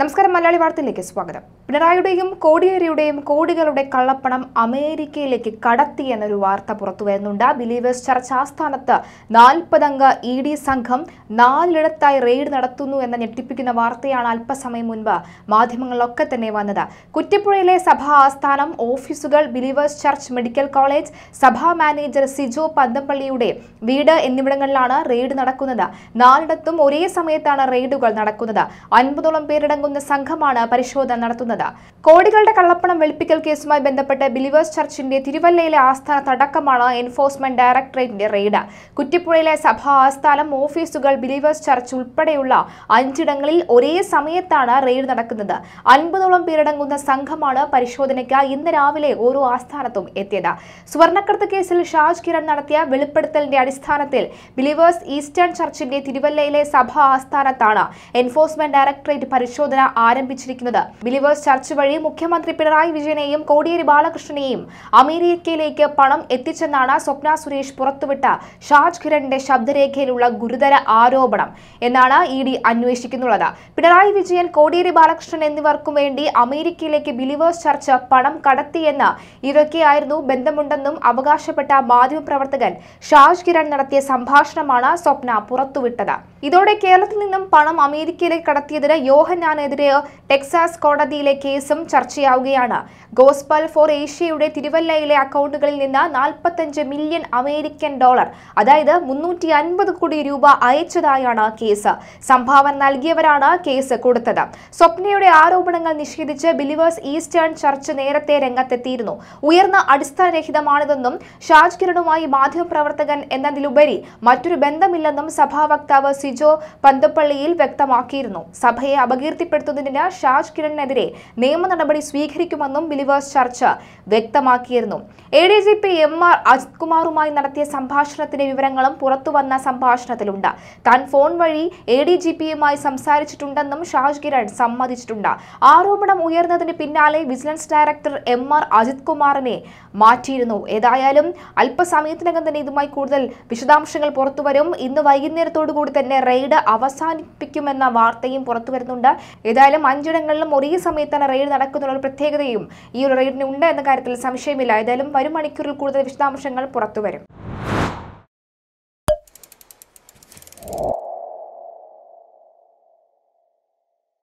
നമസ്കാരം മലയാളി വാർത്തയിലേക്ക് സ്വാഗതം പിണറായിയുടെയും കോടിയേരിയുടെയും കോടികളുടെ കള്ളപ്പണം അമേരിക്കയിലേക്ക് കടത്തി എന്നൊരു വാർത്ത പുറത്തു വരുന്നുണ്ട് ബിലീവേഴ്സ് ചർച്ച് ആസ്ഥാനത്ത് നാൽപ്പതംഗ ഇ ഡി സംഘം നാലിടത്തായി റെയ്ഡ് നടത്തുന്നു എന്ന ഞെട്ടിപ്പിക്കുന്ന വാർത്തയാണ് അല്പസമയം മുൻപ് മാധ്യമങ്ങളിലൊക്കെ തന്നെ വന്നത് കുറ്റിപ്പുഴയിലെ സഭാ ആസ്ഥാനം ഓഫീസുകൾ ബിലീവേഴ്സ് ചർച്ച് മെഡിക്കൽ കോളേജ് സഭാ മാനേജർ സിജോ പന്തപ്പള്ളിയുടെ വീട് എന്നിവിടങ്ങളിലാണ് റെയ്ഡ് നടക്കുന്നത് നാലിടത്തും ഒരേ സമയത്താണ് റെയ്ഡുകൾ നടക്കുന്നത് അൻപതോളം പേരുടെ അടങ്ങുന്ന സംഘമാണ് പരിശോധന നടത്തുന്നത് കോടികളുടെ കള്ളപ്പണം വെളുപ്പിക്കൽ കേസുമായി ബന്ധപ്പെട്ട് ബിലീവേഴ്സ് ചർച്ചിന്റെ തിരുവല്ലയിലെ ആസ്ഥാന തടക്കമാണ് എൻഫോഴ്സ്മെന്റ് ഡയറക്ടറേറ്റിന്റെ റെയ്ഡ് കുറ്റിപ്പുഴയിലെ സഭാ ആസ്ഥാനം ഓഫീസുകൾ ബിലീവേഴ്സ് ചർച്ച് ഉൾപ്പെടെയുള്ള അഞ്ചിടങ്ങളിൽ ഒരേ സമയത്താണ് റെയ്ഡ് നടക്കുന്നത് അൻപതോളം പേരടങ്ങുന്ന സംഘമാണ് പരിശോധനയ്ക്ക് ഇന്ന് രാവിലെ ഓരോ ആസ്ഥാനത്തും എത്തിയത് സ്വർണ്ണക്കടത്ത് കേസിൽ ഷാജ് കിരൺ നടത്തിയ വെളിപ്പെടുത്തലിന്റെ അടിസ്ഥാനത്തിൽ ബിലീവേഴ്സ് ഈസ്റ്റേൺ ചർച്ചിന്റെ തിരുവല്ലയിലെ സഭാ ആസ്ഥാനത്താണ് എൻഫോഴ്സ്മെന്റ് ഡയറക്ടറേറ്റ് പരിശോധന പരിശോധന ആരംഭിച്ചിരിക്കുന്നത് ബിലീവേഴ്സ് ചർച്ച് വഴി മുഖ്യമന്ത്രി പിണറായി വിജയനെയും കോടിയേരി ബാലകൃഷ്ണനെയും അമേരിക്കയിലേക്ക് പണം എത്തിച്ചെന്നാണ് സ്വപ്ന സുരേഷ് പുറത്തുവിട്ട ഷാജ് കിരണിന്റെ ശബ്ദരേഖയിലുള്ള ഗുരുതര ആരോപണം എന്നാണ് ഇ ഡി അന്വേഷിക്കുന്നുള്ളത് പിണറായി വിജയൻ കോടിയേരി ബാലകൃഷ്ണൻ എന്നിവർക്കും വേണ്ടി അമേരിക്കയിലേക്ക് ബിലീവേഴ്സ് ചർച്ച് പണം കടത്തിയെന്ന് ഇതൊക്കെയായിരുന്നു ബന്ധമുണ്ടെന്നും അവകാശപ്പെട്ട മാധ്യമപ്രവർത്തകൻ ഷാജ് കിരൺ നടത്തിയ സംഭാഷണമാണ് സ്വപ്ന പുറത്തുവിട്ടത് ഇതോടെ കേരളത്തിൽ നിന്നും പണം അമേരിക്കയിലേക്ക് കടത്തിയതിന് യോഹന്നാനെതിരെ ടെക്സാസ് കോടതിയിലെ കേസും ചർച്ചയാവുകയാണ് ഗോസ്പൽ ഫോർ ഏഷ്യയുടെ തിരുവല്ലയിലെ അക്കൗണ്ടുകളിൽ നിന്ന് നാൽപ്പത്തഞ്ച് മില്യൺ അമേരിക്കൻ ഡോളർ അതായത് മുന്നൂറ്റി അൻപത് കോടി രൂപ അയച്ചതായാണ് കേസ് സംഭാവന നൽകിയവരാണ് കേസ് കൊടുത്തത് സ്വപ്നയുടെ ആരോപണങ്ങൾ നിഷേധിച്ച് ബിലീവേഴ്സ് ഈസ്റ്റേൺ ചർച്ച് നേരത്തെ രംഗത്തെത്തിയിരുന്നു ഉയർന്ന അടിസ്ഥാനരഹിതമാണിതെന്നും ഷാജ് കിരണുമായി മാധ്യമപ്രവർത്തകൻ എന്നതിലുപരി മറ്റൊരു ബന്ധമില്ലെന്നും സഭാ വക്താവ് സി ഷിജോ പന്തപ്പള്ളിയിൽ വ്യക്തമാക്കിയിരുന്നു സഭയെ അപകീർത്തിപ്പെടുത്തുന്നതിന് ഷാജ് കിരണിനെതിരെ നിയമ നടപടി സ്വീകരിക്കുമെന്നും ബിലിവേഴ്സ് ചർച്ച വ്യക്തമാക്കിയിരുന്നു A D G P M R Ajith കുമാറുമായി നടത്തിയ സംഭാഷണത്തിന്റെ വിവരങ്ങളും പുറത്തുവന്ന സംഭാഷണത്തിലുണ്ട് താൻ ഫോൺ വഴി എ ഡി ജി പിയുമായി സംസാരിച്ചിട്ടുണ്ടെന്നും ഷാജ് കിരൺ സമ്മതിച്ചിട്ടുണ്ട് ആരോപണം ഉയർന്നതിന് പിന്നാലെ vigilance director M R Ajith കുമാറിനെ മാറ്റിയിരുന്നു ഏതായാലും അല്പസമയത്തിനകം തന്നെ ഇതുമായി കൂടുതൽ വിശദാംശങ്ങൾ പുറത്തുവരും ഇന്ന് വൈകുന്നേരത്തോടു കൂടി തന്നെ റെയ്ഡ് അവസാനിപ്പിക്കുമെന്ന വാർത്തയും പുറത്തു വരുന്നുണ്ട് ഏതായാലും അഞ്ചിടങ്ങളിലും ഒരേ സമയത്ത് തന്നെ റെയ്ഡ് നടക്കുന്നുള്ള ഒരു പ്രത്യേകതയും ഈ ഒരു റെയ്ഡിന് ഉണ്ട് എന്ന കാര്യത്തിൽ സംശയമില്ല ഏതായാലും വരും മണിക്കൂറിൽ കൂടുതൽ വിശദാംശങ്ങൾ പുറത്തുവരും